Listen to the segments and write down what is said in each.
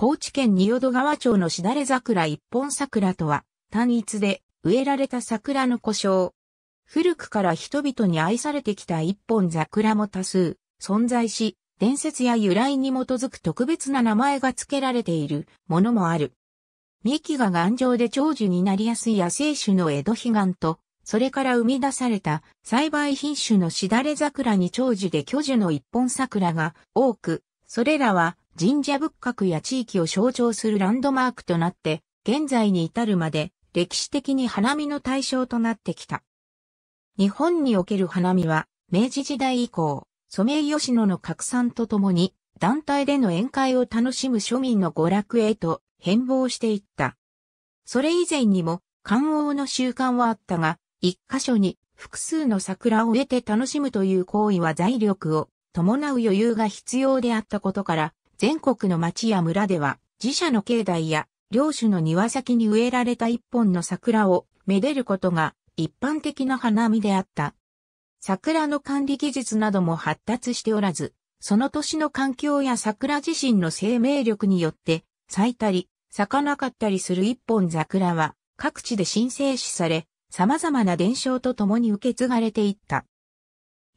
高知県仁淀川町のしだれ桜一本桜とは、単一で植えられた桜の故障。古くから人々に愛されてきた一本桜も多数存在し、伝説や由来に基づく特別な名前が付けられているものもある。幹が頑丈で長寿になりやすい野生種の江戸悲願と、それから生み出された栽培品種のしだれ桜に長寿で巨樹の一本桜が多く、それらは神社仏閣や地域を象徴するランドマークとなって、現在に至るまで歴史的に花見の対象となってきた。日本における花見は、明治時代以降、ソメイヨシノの拡散とともに、団体での宴会を楽しむ庶民の娯楽へと変貌していった。それ以前にも、観王の習慣はあったが、一箇所に複数の桜を植えて楽しむという行為は財力を伴う余裕が必要であったことから、全国の町や村では、自社の境内や、領主の庭先に植えられた一本の桜を、めでることが、一般的な花見であった。桜の管理技術なども発達しておらず、その年の環境や桜自身の生命力によって、咲いたり、咲かなかったりする一本桜は、各地で新生死され、様々な伝承とともに受け継がれていった。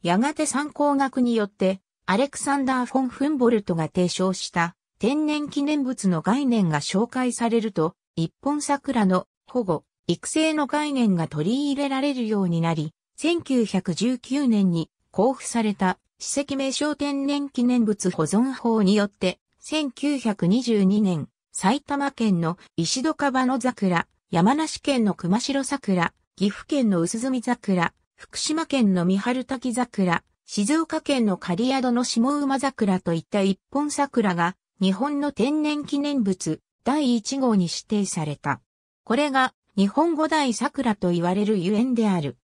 やがて参考学によって、アレクサンダー・フォン・フンボルトが提唱した天然記念物の概念が紹介されると、一本桜の保護、育成の概念が取り入れられるようになり、1919年に交付された史跡名称天然記念物保存法によって、1922年、埼玉県の石戸川の桜、山梨県の熊代桜、岐阜県の薄墨桜、福島県の三春滝桜、静岡県の刈宿の下馬桜といった一本桜が日本の天然記念物第1号に指定された。これが日本五大桜と言われるゆえんである。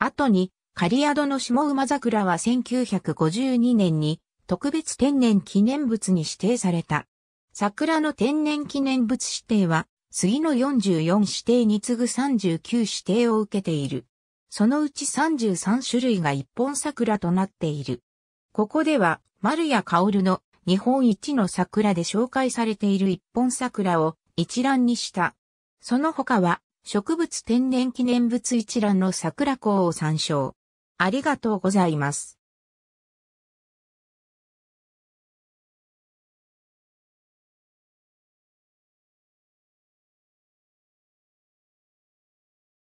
後に刈宿の下馬桜は1952年に特別天然記念物に指定された。桜の天然記念物指定は、杉の44指定に次ぐ39指定を受けている。そのうち33種類が一本桜となっている。ここでは、丸谷薫の日本一の桜で紹介されている一本桜を一覧にした。その他は、植物天然記念物一覧の桜港を参照。ありがとうございます。